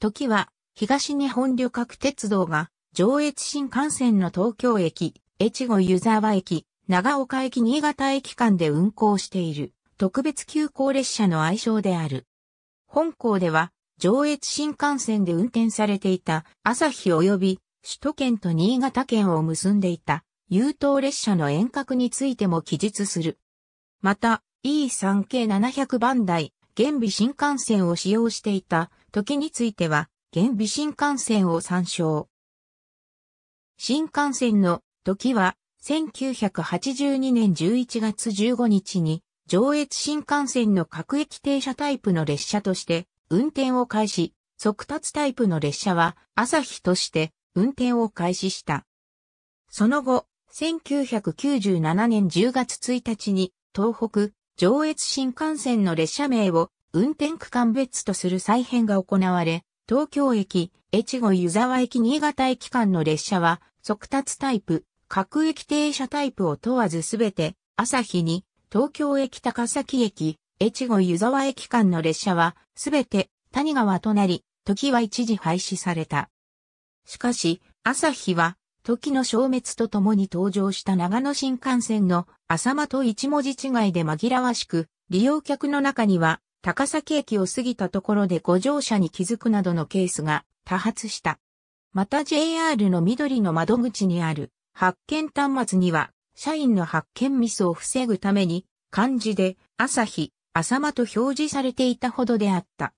時は、東日本旅客鉄道が、上越新幹線の東京駅、越後湯沢駅、長岡駅新潟駅間で運行している、特別急行列車の愛称である。本校では、上越新幹線で運転されていた、朝日及び、首都圏と新潟県を結んでいた、優等列車の遠隔についても記述する。また、E3 系700番台、現備新幹線を使用していた時については、現備新幹線を参照。新幹線の時は、1982年11月15日に、上越新幹線の各駅停車タイプの列車として、運転を開始、速達タイプの列車は、朝日として、運転を開始した。その後、1997年10月1日に、東北、上越新幹線の列車名を運転区間別とする再編が行われ、東京駅、越後湯沢駅新潟駅間の列車は、速達タイプ、各駅停車タイプを問わずすべて、朝日に、東京駅高崎駅、越後湯沢駅間の列車は、すべて、谷川となり、時は一時廃止された。しかし、朝日は、時の消滅とともに登場した長野新幹線の浅間と一文字違いで紛らわしく、利用客の中には高崎駅を過ぎたところでご乗車に気づくなどのケースが多発した。また JR の緑の窓口にある発見端末には社員の発見ミスを防ぐために漢字で朝日、朝間と表示されていたほどであった。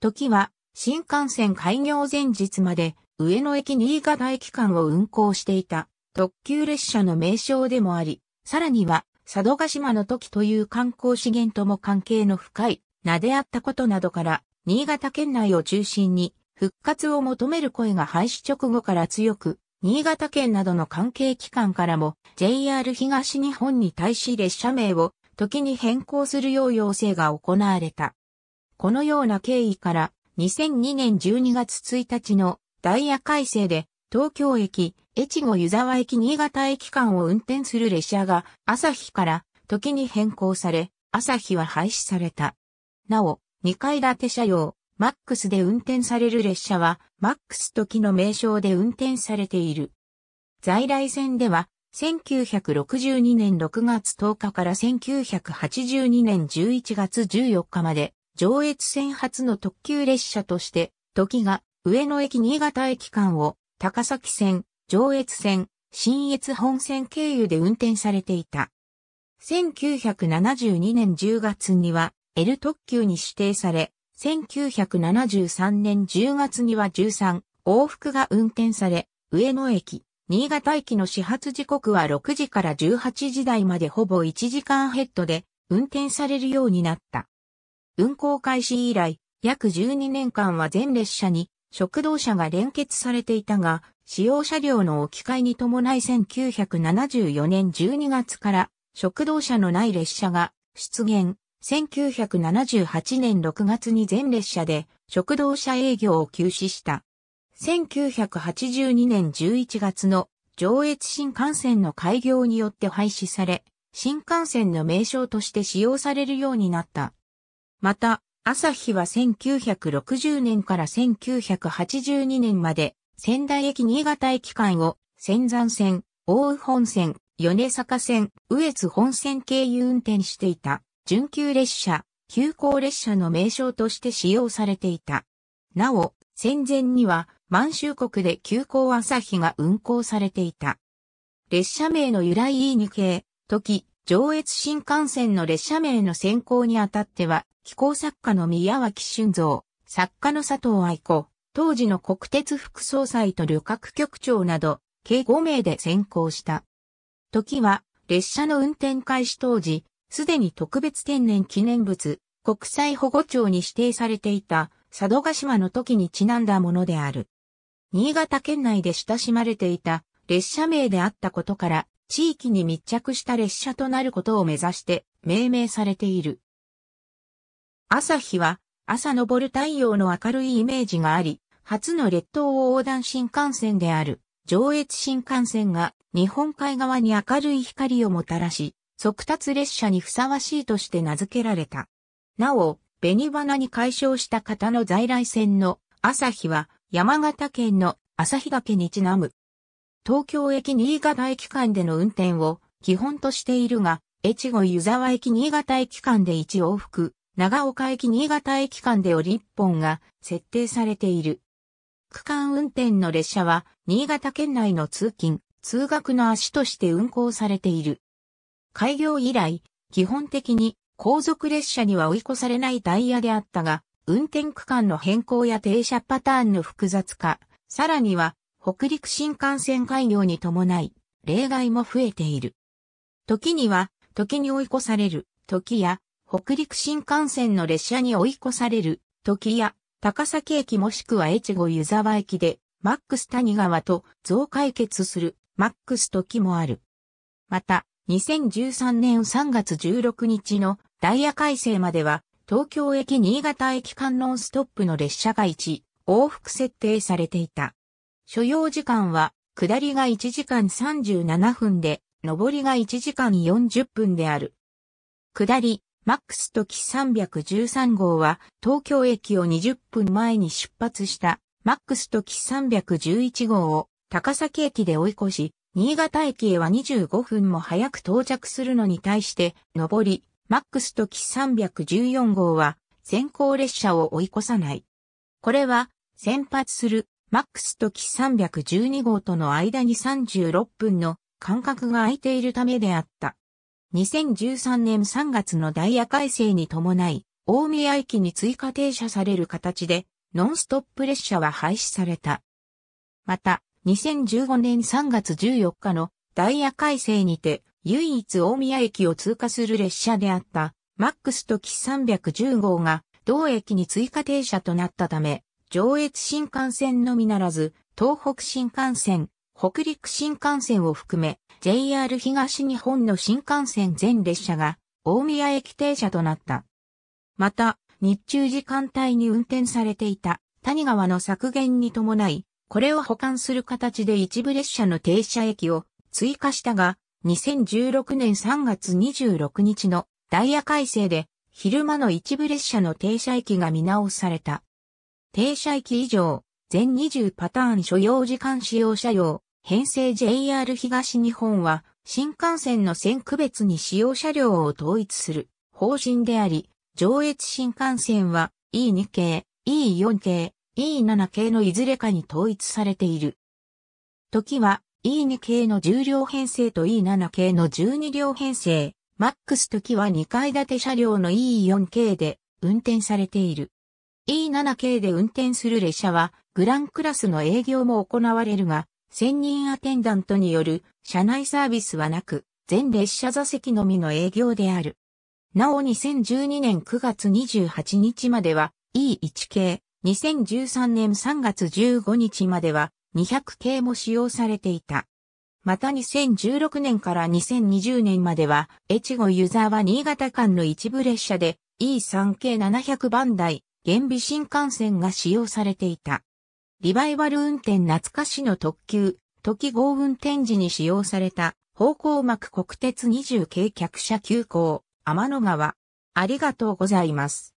時は新幹線開業前日まで上野駅新潟駅間を運行していた特急列車の名称でもあり、さらには佐渡島の時という観光資源とも関係の深い名であったことなどから、新潟県内を中心に復活を求める声が廃止直後から強く、新潟県などの関係機関からも JR 東日本に対し列車名を時に変更するよう要請が行われた。このような経緯から2002年12月1日のダイヤ改正で東京駅、越後湯沢駅新潟駅間を運転する列車が、朝日から時に変更され、朝日は廃止された。なお、2階建て車両、マックスで運転される列車は、マックス時の名称で運転されている。在来線では、1962年6月10日から1982年11月14日まで、上越線発の特急列車として、時が上野駅新潟駅間を高崎線、上越線、新越本線経由で運転されていた。1972年10月には L 特急に指定され、1973年10月には13往復が運転され、上野駅、新潟駅の始発時刻は6時から18時台までほぼ1時間ヘッドで運転されるようになった。運行開始以来、約12年間は全列車に食堂車が連結されていたが、使用車両の置き換えに伴い1974年12月から食堂車のない列車が出現。1978年6月に全列車で食堂車営業を休止した。1982年11月の上越新幹線の開業によって廃止され、新幹線の名称として使用されるようになった。また、朝日は1960年から1982年まで、仙台駅新潟駅間を、仙山線、大宇本線、米坂線、宇越本線経由運転していた、準急列車、急行列車の名称として使用されていた。なお、戦前には、満州国で急行朝日が運行されていた。列車名の由来 E2 系、時、上越新幹線の列車名の選考にあたっては、気候作家の宮脇俊造、作家の佐藤愛子、当時の国鉄副総裁と旅客局長など、計5名で選考した。時は、列車の運転開始当時、すでに特別天然記念物、国際保護庁に指定されていた、佐渡島の時にちなんだものである。新潟県内で親しまれていた列車名であったことから、地域に密着した列車となることを目指して命名されている。朝日は朝昇る太陽の明るいイメージがあり、初の列島を横断新幹線である上越新幹線が日本海側に明るい光をもたらし、速達列車にふさわしいとして名付けられた。なお、紅花に解消した方の在来線の朝日は山形県の朝日岳にちなむ。東京駅新潟駅間での運転を基本としているが、越後湯沢駅新潟駅間で1往復、長岡駅新潟駅間で折り一本が設定されている。区間運転の列車は、新潟県内の通勤、通学の足として運行されている。開業以来、基本的に後続列車には追い越されないダイヤであったが、運転区間の変更や停車パターンの複雑化、さらには北陸新幹線開業に伴い、例外も増えている。時には、時に追い越される、時や北陸新幹線の列車に追い越される、時や、高崎駅もしくは越後湯沢駅で、マックス谷川と増解決する、マックス時もある。また、2013年3月16日のダイヤ改正までは、東京駅新潟駅観音ストップの列車が1、往復設定されていた。所要時間は、下りが1時間37分で、上りが1時間40分である。下り、マックスとき313号は東京駅を20分前に出発したマックスとき311号を高崎駅で追い越し、新潟駅へは25分も早く到着するのに対して、上り、マックスとき314号は先行列車を追い越さない。これは先発するマックスとき312号との間に36分の間隔が空いているためであった。2013年3月のダイヤ改正に伴い、大宮駅に追加停車される形で、ノンストップ列車は廃止された。また、2015年3月14日のダイヤ改正にて、唯一大宮駅を通過する列車であった、マックスとキ310号が、同駅に追加停車となったため、上越新幹線のみならず、東北新幹線、北陸新幹線を含め、JR 東日本の新幹線全列車が大宮駅停車となった。また、日中時間帯に運転されていた谷川の削減に伴い、これを保管する形で一部列車の停車駅を追加したが、2016年3月26日のダイヤ改正で昼間の一部列車の停車駅が見直された。停車駅以上、全20パターン所要時間使用車用、編成 JR 東日本は、新幹線の線区別に使用車両を統一する法人であり、上越新幹線は E2 系、E4 系、E7 系のいずれかに統一されている。時は E2 系の10両編成と E7 系の12両編成、マックス時は2階建て車両の E4 系で運転されている。E7 系で運転する列車はグランクラスの営業も行われるが、専任アテンダントによる車内サービスはなく、全列車座席のみの営業である。なお2012年9月28日までは E1 系、2013年3月15日までは200系も使用されていた。また2016年から2020年までは、越後湯沢新潟間の一部列車で E3 系700番台、原備新幹線が使用されていた。リバイバル運転懐かしの特急、時号運転時に使用された、方向幕国鉄20系客車急行、天の川。ありがとうございます。